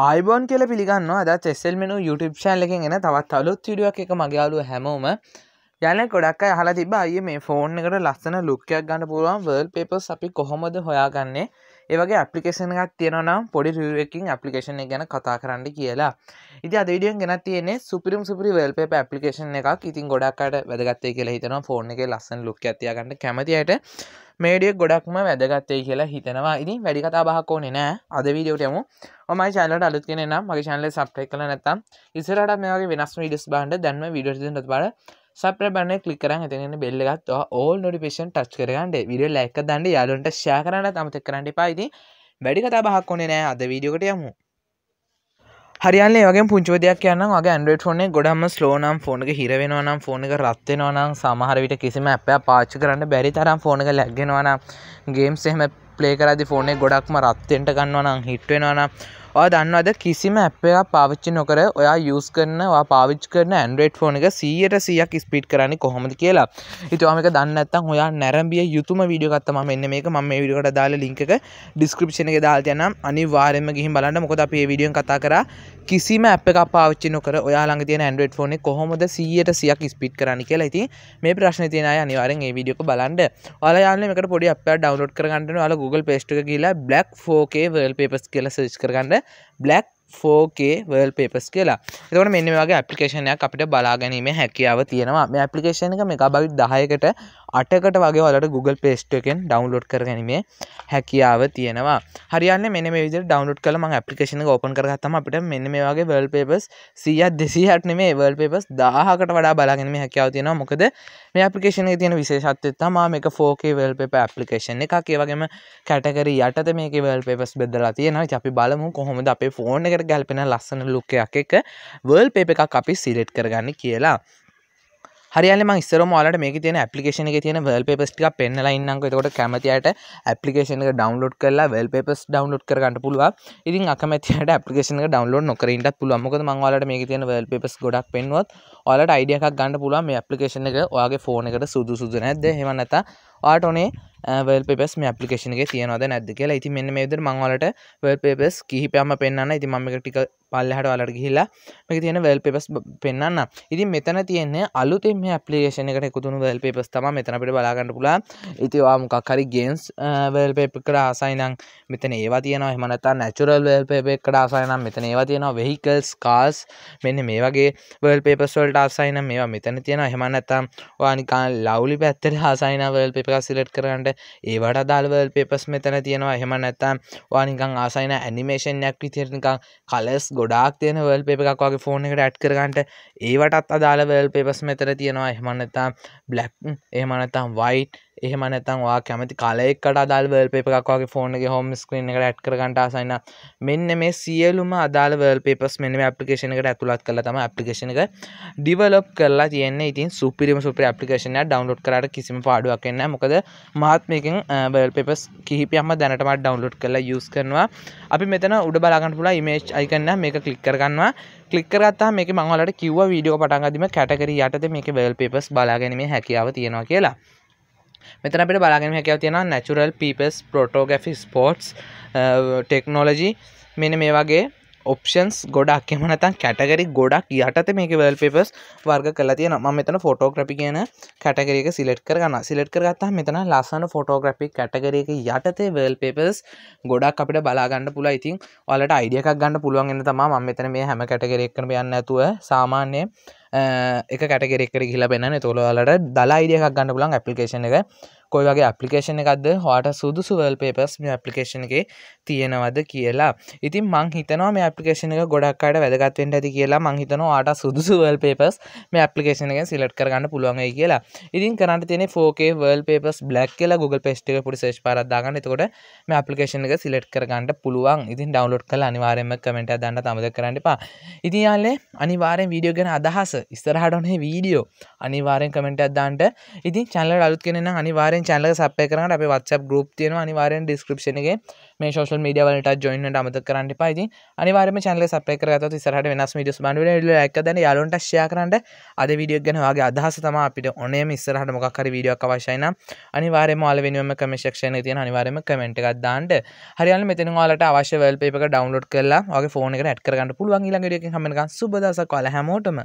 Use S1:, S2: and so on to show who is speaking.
S1: ආයිබෝන් කියල පිළිගන්න අදත් එස්සෙල්මෙන YouTube ශෑල්ලකින් එන තවත් අලුත් විඩියක් එක මගේයාලු හැමෝම යන ගොඩක් හලා තිබ අය මේ ෆෝන් එකට ලස්සන ලුක්කයක් ගන්න පුළුවන් වර්ල් පේපස් අපි කොහොමද හොයාගන්නේ ඒවගේ ඇපිකේෂන එකක් තියෙනනම් පොඩි රියකින් ඇපිකේෂන ගැන කතා කරන්න කියලා ඉති අදවිඩියෙන් ගෙන තියන්නේ සුපිරම් සුපරි වල්පේ පපිකේෂන එකක් ඉතින් ගොඩක්කට වැදගත්තේ කියලා හිතනවා ෆෝර්න එක ලස්සන් ලුක් ඇතියගන්න කැමතියට මේඩිය ගොඩක්ම වැදගත්තේ කියලා හිතනවා ඉතින් වැඩි කතා බහක් ඕනේ නෑ අද වීඩියට යමු මයි චලට අලුත් කෙන නම් මගේ ශනල සප්ටයි කළ නැත්තම් ඉසරට මේගේ වෙනස් විඩස් බාන්ඩ දැන්ම විඩ බඩ සප්‍ර බන කලිකරන්න තින බෙල්ලගත් ඕල් නොටිපේෂන් ටච් කරගන්නඩ විඩිය ලැක්ක දන්න යාලුන්ට ශා කරන්න තමත කරන්න පායිති වැඩි කතා බහක් කොනේ නෑ අද වීඩියෝකට යමු හරියන්නේ වගේ පුංචෝදයක් යන්න වගේ ඇන්ඩ ෆෝන ගොඩම ස්ලෝනම් ෆෝනක හිරවෙනවානම් ෆෝනක රත්වෙනවානම් සමහරවිට කිසිම අප පාච්ච කරන්න බැරි තරම් ෆෝනක ලැක්ගෙනවානම් ගේම් සෙහම පලේ කරදි ෆෝනේ ගොඩක්ම රත්වෙන්ට ගන්නවනම් හිට්වෙනවානම් ඔයා දන්නවද කිසිම ඇප් එකක් පාවිච්චි නොකර ඔයා යස් කරනවා පාවිච් කරන ඇන්ඩ්‍රේට් ෆෝන එක සීයට සියක් ස්පිට් කරන්නේ කොහොමද කියලා ඉතුවාමක දන්න ඇත්තම් ඔයා නැරම්බිය යුතුම විඩියගත්තම මෙන්න මේක ම මේ විඩිකට දාල ලිංක ඩිස්ක්‍රපෂණ එක දාල් යනම් අනිවාරෙන්ම ගිහින් බලන්න මොකද අපේ විඩියන් කතා කර කිසිම ඇප් එකක් පාවිච්චි නොකර ඔයා ළඟ තියෙන ඇන්ඩ්‍රේට් ෆෝනේ කොහොමද සීයට සියක් ස්පිට් කරන්න කියලා ඉතින් මේ ප්‍රශ්න තියෙන අය අනිවාරෙන් ඒ විඩියක බලන්න ඔල යාලමකට පොඩි අප ඩවනෝඩ් කරගන්න ල Google පේස්ට කියලා බ්ලක් ෝකේ වල් පේපස් කියල සච් කරගන්න black 4K වල් පේපස් කියලා එතකට මෙන්න වගේ ඇපිකේෂනයක් අපිට බලාගැනීම හැකියාව තියෙනවා මේ ඇපලිකේෂන එක මෙගබයිට් දහයකට අටකට වගේ වලට Google පේස්ට එකෙන් ඩවන්ලෝඩ් කරගැනීමේ හැකියාව තියෙනවා හරියන්න මෙ විදි ඩවන්ලෝඩ් කළ ම ඇපිකේෂන ඕපන් කරගත්තම අපිට මෙන්න මේ වගේ වල් පේපස් සියත් දෙසිහට මේ වල් පේපස් දාහකට වඩා බලාගැනීම හැකියාව තියෙනවා මොකද මේ අපපිකේෂන තියෙන විශේෂත්ය තමා මේ 4K වල් පේප ඇපලිකේෂන එක කියවගේම කැටකරි යටත මේක වල් පේපස් බෙදලා තියෙනවා අපි බලමු කොහොමද අපේ ෆෝන එක මේකට ගැල්පෙන ලස්සන ලුක්කයක් එක වර්ල් පේප එකක් අපි සිලෙට් කරගන්න කියලා හරිම ස්තරම ල මේ තින පපිේෂන එක තින වල් පේපස්ටික පෙන්නල ඉන්නක තකොට කැමතියට ඇපිේෂන එක ඩවන්ලෝඩ් කරලා වල් පේපස් ඩවන්ලෝඩ් කරගන්න පුළුව ඉතින් අකමැතියට පපිේෂන ඩවන්ලෝඩ් නොකරට පුළුවමක මංවලට මේ තින වල් පේපස් ගොඩක් පෙන්වත් ඔලට අයිඩියකක් ගන්න පුළුව මේ පපිේෂන එක ඔයාගේ ෆෝන එකට සුදු සුදුනැද හෙමනත ආටනේ වල් පෙස් මේ පපිේෂනගේ තියනොද නැද කියලා ඉති මෙන්න මේදර මංවලට වල් පෙස් කිහිපයම පෙන්න්න ඉති මම ටික පල්ලහට වලට ගිහිලා මේක තියෙන වල් පෙපස් පෙන්න්න ඉති මෙතන තියන්නේ අලුතේ මේ පපිේෂන එකට එකතුුණු වල් පෙස් තම මෙතනට බලාගන්න පුලා ඉතිවා මොකක්හරි ගේන්ස් වල් පෙප කර ආසයිනං මෙතන ඒවා තියනවා හමනතා නැචුරල් වල් පෙපෙක් කට ආසයනම් මෙතන ඒවා තියෙනවා වෙහිකල්ස් කාස් මෙන්න මේ වගේ වල් පේපස්වල්ට ආසයින මේවා මෙතන තියෙන හෙමනත්තම් වානිකා ලවලි පැත්තර හසයින වල් පෙපක් සිලට් කරන්නට ඒවට අදාල්වල් පේපස් මෙතන තියෙනවා එහෙම නැත්තම් වානිකං ආසයින ඇනිමේෂන්යක් විතිරනිකං කලස් ගොඩක් තියෙන වල් පේප එකක් වගේ ෆෝන් එකට ඇට් කරගන්නට ඒවටත් අදාළ වල් පේපස් මෙතර තියෙනවා එහෙමනතාම් බ්ලක් එහෙමනතම් වයිට් එහෙම නැතන්වා කැමති කාලෙක්කට අදාල් වල් පේප එකක්වාගේ ෆෝන්ගේ හෝම ස්ක්‍රීන් එකට ඇට් කරගට ආසන්න මෙන්න මේ සියලුම අදාල් වල් පේපස් මෙම අපපිකේෂන එකට ඇතුළත් කළ තම අපපිකේෂන එක ඩිවලොප් කරලා තියන්නේ ඉතින් සුපිරිම සුපි අපපිකේෂන ඩවන්ලෝඩ් කරට කිසිම පාඩුවක් එන්න මොකද මහත්මයකින් වල් පේපස් කිහිපයම දැනටමත් ඩවන්ලෝඩ් කරලා යස් කරනවා අපි මෙතන උඩ බලාගන්න පුලා ඉමේච් අයිකන්න මේක කලික් කරගන්නවා කලික්කරත්තා මේක මංවලට කිව්ව වීඩියෝ පටන්ගදිම කැටකර යටත මේක වල් පේපස් බලාගැනීම හැකියාව තියෙනවා කියලා මෙතන අපිට බලාගෙන හැකව තියෙන නැචුරල් පිපස් පොටෝගෆි ස්පෝට්ස් ටෙක්නෝලජී මෙන මේ වගේ ඔප්ෂන්ස් ගොඩක් එමනතන් කැටගරි ගොඩක් යටත මේක වල් පෙපස් වර්ග කලා තියෙන ම මෙතන ෆොටෝග්‍රපි කියන කැටගරක සිලෙට් කරගන්න සිලෙට් කරගත්තා මෙතන ලස්සන ෆොටෝග්‍රපි කැටගරක යටතේ වල් පෙපස් ගොඩක් අපිට බලාගන්න පුල ඉතින් ඔලට අයිඩියක් ගන්න පුළුවන්ගෙන තම ම මෙතන මේ හැම කැටගරෙක් කරම යන්න ඇතුව සාමාන්‍යය එක කැටගෙරෙක්කර කියලා පෙන්න්න තොළවලට දලා අයිඩියක් ගන්න පුලන් ඇපිකේෂන එක කොයි වගේ අපපලිකේෂණ එකක්ද හට සුදුසු වල් පේපස් මේ අපපලිකේෂණ එක තියෙනවද කියලා ඉතින් මං හිතනවා මේ අපපලිකේෂණ එක ගොඩක් අඩ වැදගත්වෙන්ට ඇති කියලා මංහිතනවා ආට සුදුසුවල් පේපස් මේ අපපලිකේෂණ එක සිලට් කරගන්න පුළුවන්ගේ කියලා ඉතින් කරන්න තියෙන ෝකේ වල් පේපස් බ්ලක් කියලා Google පෙස්ටික පුඩි සේෂ් පරදදාගන්න එතකොට මේ අපපලිකේෂණ එක සිලට් කරගන්නට පුළුවන් ඉතින් ඩවන්ලෝඩ් කල අනිවාරයම කමෙන්ට දන්න තමද කරන්න එපා ඉතියාලේ අනිවාරෙන් වීඩියෝ ගැන අදහස ඉස්තරහටනේ වීඩියෝ අනිවාරෙන් කමෙන්ට අදදාන්ට ඉතින් චල්ල අලුත් කෙනෙන අනිවාර අනිවාරෙන් චැනල සපය කරන අප වත්සප ගරුප් තියෙන අනිවාරෙන් ඩිස්ක්‍රපෂනගේ මේ ෝල් මඩිය වලට ජොයින්නට අමත කරන්න පාති අනිවාරම චැනල සපය කරගත සරට වෙනස් මිඩියස් බන්ඩ එකදන යාලුන්ට ශයා කරන්න අද විඩියක් ගැනවාගේ අදහස තම අපිට ඕනේ ඉස්සරහට මොක්කර විඩියක් අවශයන අනිවාරම අල වෙනුවම කමිශක්ෂණ තිය අනිවාරම කමෙන්ට් එකක් දාන්ට හරියාල මෙතන වාලට අවශ්‍ය වල්පේක ඩවන්ලෝඩ් කරලා ගේ ෆෝන එක ඇට් කරගන්න පුළුවන් ඊළඟ ඩියකින් හැමනකන් සුබ දවසක් ඔයාලා හැමෝටම